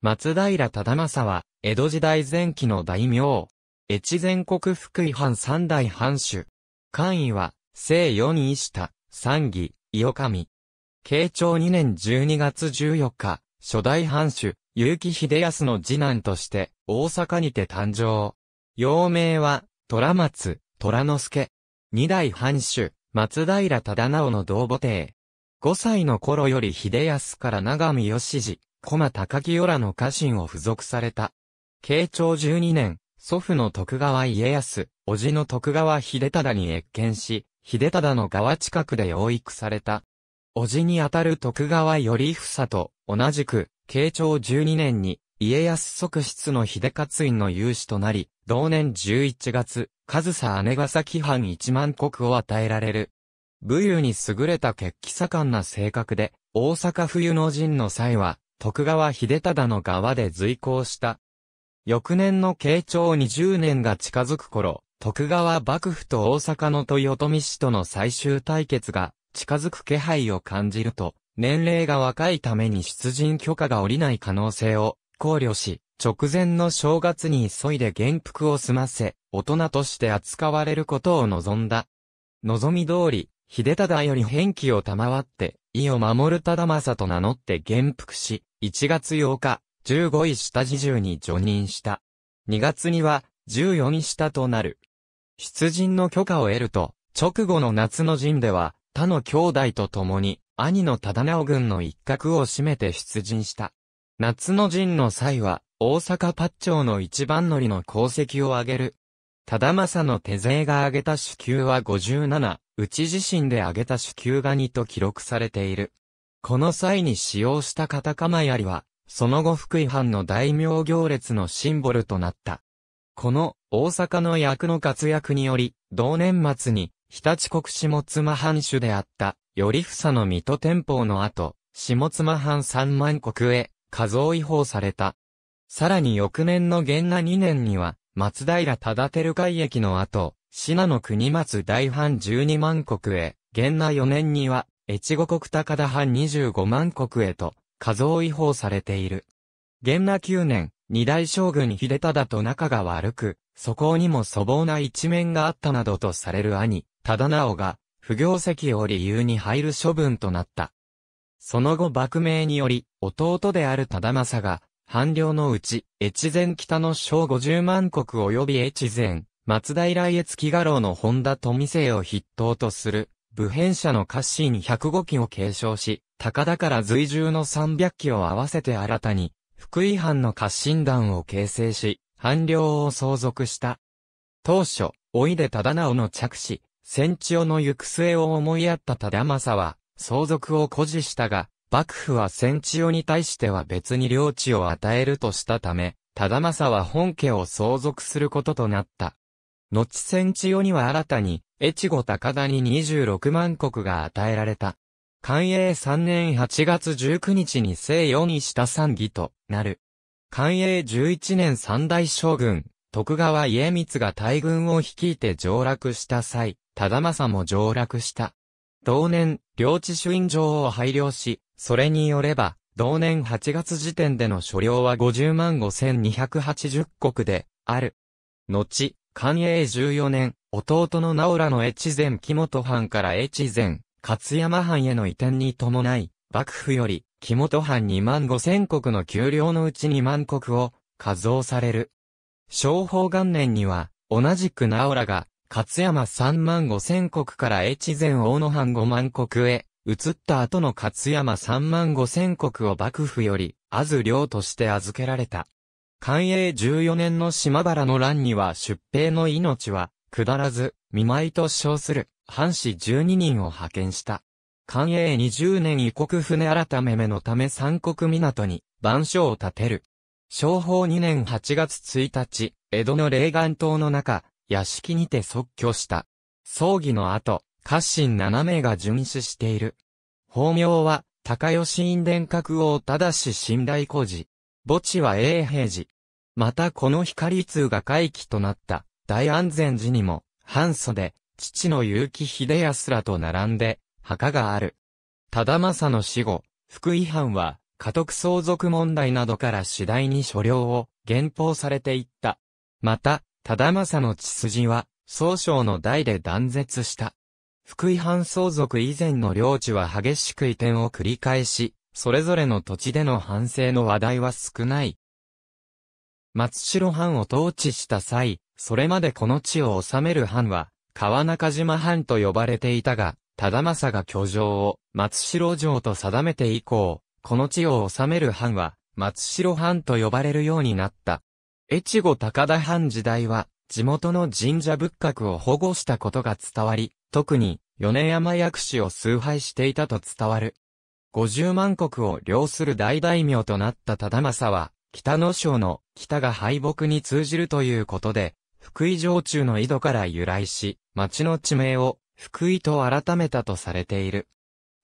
松平忠政は、江戸時代前期の大名。越前国福井藩三代藩主。官位は、正四位下、三義、伊予上。慶長二年十二月十四日、初代藩主、結城秀康の次男として、大阪にて誕生。幼名は、虎松、虎之助。二代藩主、松平忠直の同母弟。五歳の頃より秀康から長見義次、駒高清らの家臣を付属された。慶長12年、祖父の徳川家康、叔父の徳川秀忠に越見し、秀忠の川近くで養育された。叔父にあたる徳川頼房と同じく、慶長12年に家康側室の秀勝院の有志となり、同年11月、上総姉崎藩1万国を与えられる。武勇に優れた血気盛んな性格で、大阪冬の陣の際は、徳川秀忠の側で随行した。翌年の慶長20年が近づく頃、徳川幕府と大阪の豊臣氏との最終対決が近づく気配を感じると、年齢が若いために出陣許可が下りない可能性を考慮し、直前の正月に急いで元服を済ませ、大人として扱われることを望んだ。望み通り、秀忠より返記を賜って、意を守る忠政と名乗って元服し、1月8日、15位下侍従に除任した。2月には、14位下となる。出陣の許可を得ると、直後の夏の陣では、他の兄弟と共に、兄の忠直軍の一角を占めて出陣した。夏の陣の際は、大阪八丁の一番乗りの功績を挙げる。忠政の手勢が挙げた支給は57、うち自身で挙げた種球ガニと記録されている。この際に使用したカタカマヤリは、その後福井藩の大名行列のシンボルとなった。この大阪の役の活躍により、同年末に日立国下妻藩主であった、頼房の水戸天保の後、下妻藩三万国へ、加増違法された。さらに翌年の元那2年には、松平忠輝会駅の後、信濃国松大藩12万国へ、元那4年には、越後国高田藩25万国へと、過増違法されている。元那9年、二大将軍秀忠と仲が悪く、素行にも粗暴な一面があったなどとされる兄、忠直が、不行席を理由に入る処分となった。その後幕命により、弟である忠政が、藩領のうち、越前北の小50万国及び越前、松平来越木画廊の本田富生を筆頭とする、武変者の家臣105機を継承し、高田から随従の300機を合わせて新たに、福井藩の家臣団を形成し、藩領を相続した。当初、おいで忠直の着手、戦地用の行く末を思いやった忠政は、相続を誇示したが、幕府は戦地用に対しては別に領地を与えるとしたため、忠政は本家を相続することとなった。後千千代には新たに、越後高田に26万国が与えられた。寛永3年8月19日に正四にした三義となる。寛永11年三大将軍、徳川家光が大軍を率いて上落した際、忠政も上落した。同年、領地主院状を配慮し、それによれば、同年8月時点での所領は50万5280国で、ある。後、寛永14年、弟の直良の越前木本藩から越前、勝山藩への移転に伴い、幕府より、木本藩2万5千国の給料のうち2万国を、加増される。昭法元年には、同じく直良が、勝山3万5千国から越前大野藩5万国へ、移った後の勝山3万5千国を幕府より、安ず領として預けられた。寛永14年の島原の乱には出兵の命は、下らず、見舞いと称する、藩士12人を派遣した。寛永20年異国船改めめのため三国港に、番所を建てる。商法2年8月1日、江戸の霊岸島の中、屋敷にて即居した。葬儀の後、家臣7名が巡視している。法名は、高吉院殿閣王正信大孤児。墓地は永平寺。またこの光通が回帰となった大安全寺にも、半袖、父の結城秀康らと並んで、墓がある。忠政の死後、福井藩は、家督相続問題などから次第に所領を減俸されていった。また、忠政の血筋は、総称の代で断絶した。福井藩相続以前の領地は激しく移転を繰り返し、それぞれの土地での反省の話題は少ない。松代藩を統治した際、それまでこの地を治める藩は、川中島藩と呼ばれていたが、忠政が居城を松代城と定めて以降、この地を治める藩は、松代藩と呼ばれるようになった。越後高田藩時代は、地元の神社仏閣を保護したことが伝わり、特に、米山薬師を崇拝していたと伝わる。50万国を領する大大名となった忠政は、北野省の北が敗北に通じるということで、福井城中の井戸から由来し、町の地名を福井と改めたとされている。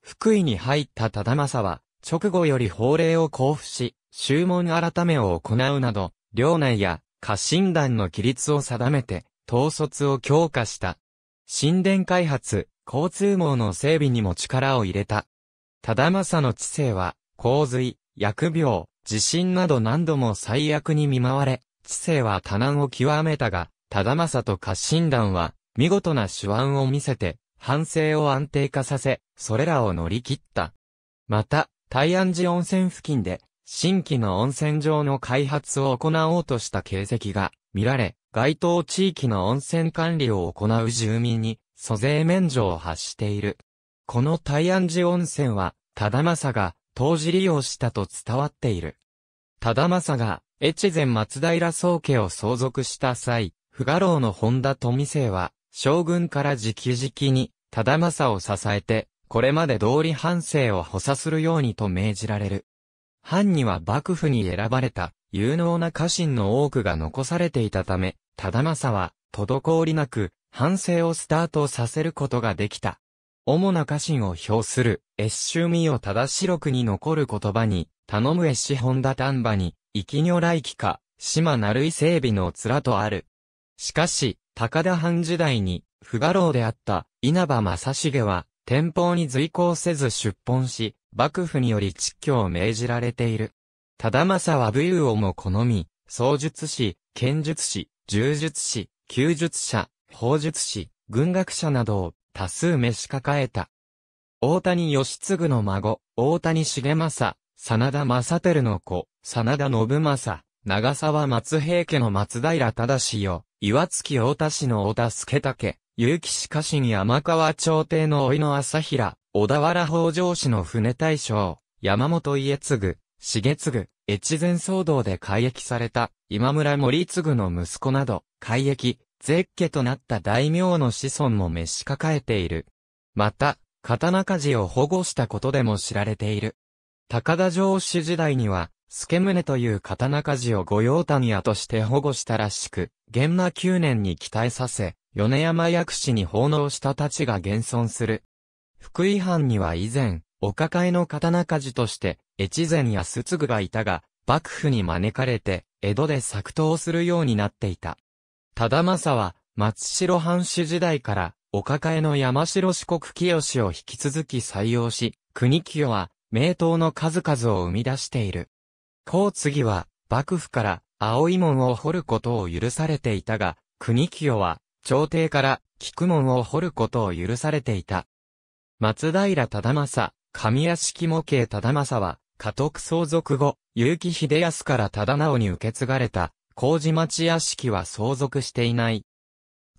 福井に入った忠政は、直後より法令を交付し、修門改めを行うなど、領内や家臣団の規律を定めて、統率を強化した。神殿開発、交通網の整備にも力を入れた。忠政の知性は、洪水、疫病、地震など何度も最悪に見舞われ、知性は多難を極めたが、忠政と家臣団は、見事な手腕を見せて、反省を安定化させ、それらを乗り切った。また、大安寺温泉付近で、新規の温泉場の開発を行おうとした形跡が見られ、該当地域の温泉管理を行う住民に、租税免除を発している。この大安寺温泉は、忠政が、当時利用したと伝わっている。忠政が、越前松平宗家を相続した際、不賀老の本田富生は、将軍から直々に、忠政を支えて、これまで通り藩政を補佐するようにと命じられる。藩には幕府に選ばれた、有能な家臣の多くが残されていたため、忠政は、滞りなく、反省をスタートさせることができた。主な家臣を表する、越ッ美を正し録に残る言葉に、頼む越ッ本田丹波に、生如来帰か、島なるい整備の面とある。しかし、高田藩時代に、不画廊であった稲葉正重は、天保に随行せず出奔し、幕府により蟄居を命じられている。忠政は武勇をも好み、創術師、剣術師、柔術師、弓術者、砲術師、軍学者などを多数召し抱えた。大谷義継の孫、大谷重政、真田正輝の子、真田信政、長沢松平家の松平忠よ、岩月大田市の大田助武、結城市家臣山川朝廷の老いの朝平、小田原北条氏の船大将、山本家継、重継、越前騒動で改役された、今村森継の息子など、改役、絶家となった大名の子孫も召し抱えている。また、刀鍛冶を保護したことでも知られている。高田城主時代には、助宗という刀鍛冶を御用谷屋として保護したらしく、玄馬9年に期待させ、米山薬師に奉納したたちが現存する。福井藩には以前、お抱えの刀鍛冶として、越前や須継がいたが、幕府に招かれて、江戸で作刀するようになっていた。忠政は、松代藩主時代から、お抱えの山城四国清を引き続き採用し、国清は、名刀の数々を生み出している。高次は、幕府から、青い門を掘ることを許されていたが、国清は、朝廷から、菊門を掘ることを許されていた。松平忠政、上屋敷模型忠政は、家督相続後、結城秀康から忠直に受け継がれた、麹町屋敷は相続していない。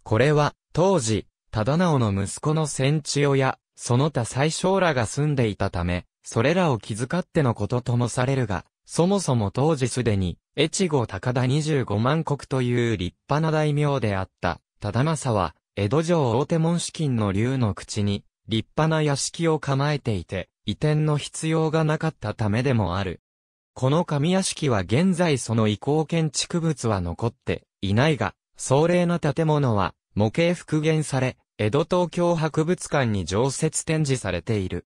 これは、当時、忠直の息子の千千代や、その他最小らが住んでいたため、それらを気遣ってのことともされるが、そもそも当時すでに、越後高田二十五万国という立派な大名であった、忠政は、江戸城大手門資金の竜の口に、立派な屋敷を構えていて、移転の必要がなかったためでもある。この神屋敷は現在その遺構建築物は残っていないが、壮麗な建物は模型復元され、江戸東京博物館に常設展示されている。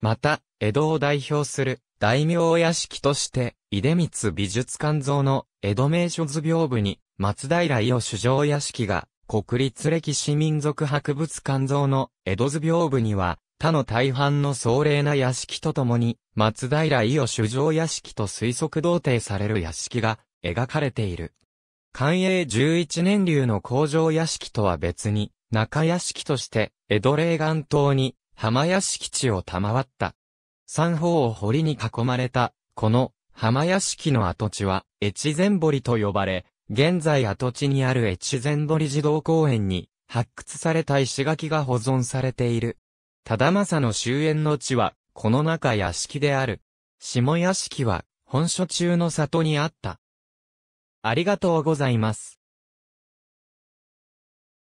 また、江戸を代表する大名屋敷として、出光美術館像の江戸名所図屏風に、松平伊予主城屋敷が、国立歴史民族博物館像の江戸図屏風には、他の大半の壮麗な屋敷とともに、松平伊予主城屋敷と推測同定される屋敷が描かれている。寛永11年流の工場屋敷とは別に、中屋敷として、江戸霊岸島に、浜屋敷地を賜った。三方を堀に囲まれた、この、浜屋敷の跡地は、越前堀と呼ばれ、現在跡地にある越前堀児童公園に、発掘された石垣が保存されている。忠政の終焉の地は、この中屋敷である。下屋敷は、本所中の里にあった。ありがとうございます。